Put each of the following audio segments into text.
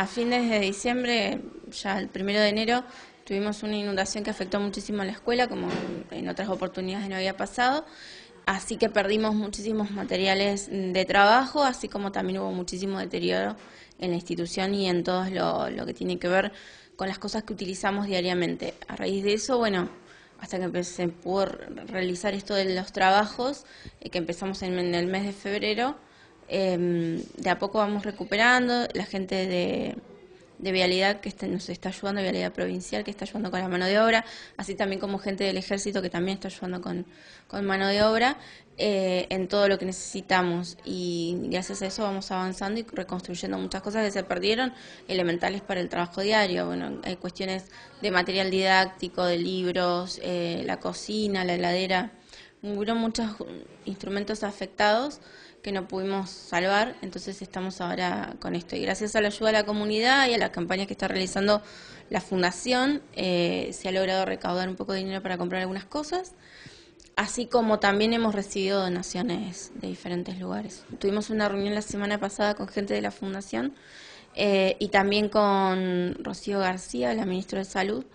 A fines de diciembre, ya el primero de enero, tuvimos una inundación que afectó muchísimo a la escuela, como en otras oportunidades no había pasado. Así que perdimos muchísimos materiales de trabajo, así como también hubo muchísimo deterioro en la institución y en todo lo, que tiene que ver con las cosas que utilizamos diariamente. A raíz de eso, bueno, hasta que se pudo realizar esto de los trabajos, eh, que empezamos en el mes de febrero, eh, de a poco vamos recuperando, la gente de, Vialidad que nos está ayudando, Vialidad Provincial que está ayudando con la mano de obra, así también como gente del ejército que también está ayudando con, mano de obra eh, en todo lo que necesitamos y gracias a eso vamos avanzando y reconstruyendo muchas cosas que se perdieron, elementales para el trabajo diario, bueno, hay cuestiones de material didáctico, de libros, eh, la cocina, la heladera, hubo muchos instrumentos afectados que no pudimos salvar, entonces estamos ahora con esto. Y gracias a la ayuda de la comunidad y a las campañas que está realizando la fundación, eh, se ha logrado recaudar un poco de dinero para comprar algunas cosas, así como también hemos recibido donaciones de diferentes lugares. Tuvimos una reunión la semana pasada con gente de la fundación eh, y también con Rocío García, la ministra de Salud,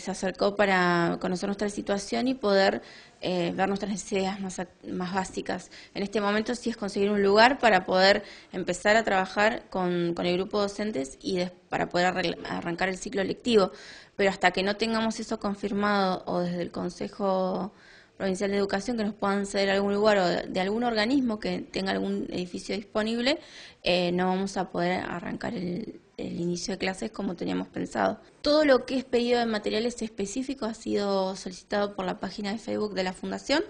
se acercó para conocer nuestra situación y poder eh, ver nuestras necesidades más, más, básicas. En este momento sí es conseguir un lugar para poder empezar a trabajar con, el grupo de docentes y para poder arrancar el ciclo lectivo. Pero hasta que no tengamos eso confirmado o desde el Consejo Provincial de Educación que nos puedan ceder algún lugar o de, algún organismo que tenga algún edificio disponible, eh, no vamos a poder arrancar el, el inicio de clases como teníamos pensado. Todo lo que es pedido de materiales específicos ha sido solicitado por la página de Facebook de la Fundación.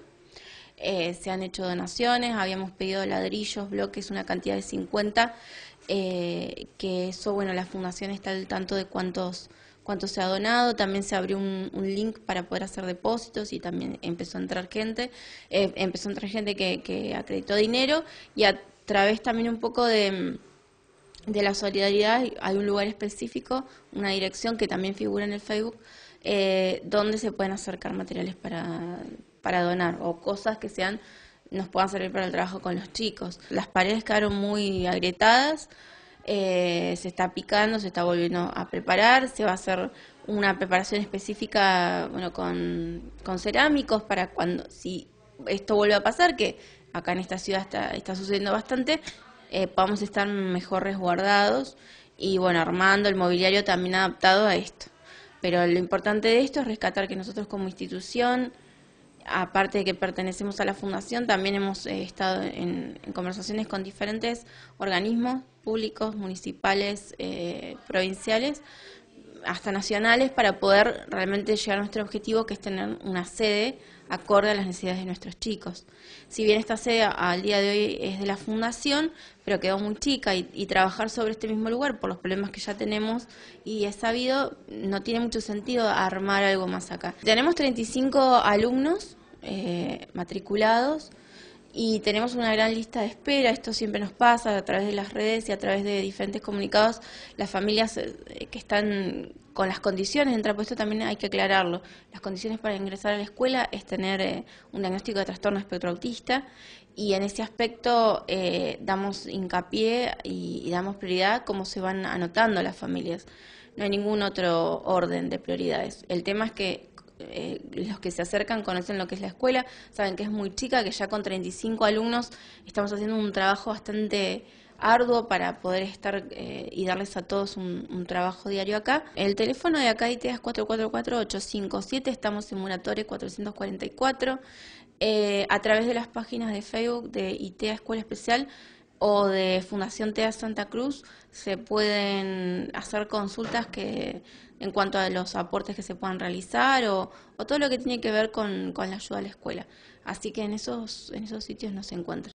Eh, se han hecho donaciones, habíamos pedido ladrillos, bloques, una cantidad de 50, eh, que eso, bueno, la Fundación está al tanto de cuántos cuánto se ha donado, también se abrió un, link para poder hacer depósitos y también empezó a entrar gente, eh, empezó a entrar gente que acreditó dinero y a través también un poco de de la solidaridad, hay un lugar específico, una dirección que también figura en el Facebook, eh, donde se pueden acercar materiales para, para donar o cosas que sean nos puedan servir para el trabajo con los chicos. Las paredes quedaron muy agrietadas, eh, se está picando, se está volviendo a preparar, se va a hacer una preparación específica bueno, con, con cerámicos para cuando, si esto vuelve a pasar, que acá en esta ciudad está, está sucediendo bastante, eh, podamos estar mejor resguardados y bueno, armando el mobiliario también adaptado a esto. Pero lo importante de esto es rescatar que nosotros como institución, aparte de que pertenecemos a la fundación, también hemos eh, estado en, conversaciones con diferentes organismos públicos, municipales, eh, provinciales, hasta nacionales para poder realmente llegar a nuestro objetivo que es tener una sede acorde a las necesidades de nuestros chicos. Si bien esta sede al día de hoy es de la fundación, pero quedó muy chica y, trabajar sobre este mismo lugar por los problemas que ya tenemos y es sabido, no tiene mucho sentido armar algo más acá. Tenemos 35 alumnos eh, matriculados, y tenemos una gran lista de espera, esto siempre nos pasa a través de las redes y a través de diferentes comunicados, las familias eh, eh, que están con las condiciones de entrar, también hay que aclararlo, las condiciones para ingresar a la escuela es tener eh, un diagnóstico de trastorno espectro autista y en ese aspecto damos hincapié y, damos prioridad cómo se van anotando las familias no hay ningún otro orden de prioridades. El tema es que eh, los que se acercan conocen lo que es la escuela, saben que es muy chica, que ya con 35 alumnos estamos haciendo un trabajo bastante arduo para poder estar eh, y darles a todos un, trabajo diario acá. El teléfono de acá ITEA es 444-857, estamos en Muratore 444. Eh, a través de las páginas de Facebook de ITEA Escuela Especial o de Fundación TEA Santa Cruz se pueden hacer consultas que en cuanto a los aportes que se puedan realizar o, todo lo que tiene que ver con, la ayuda a la escuela. Así que en esos, en esos sitios no se encuentra.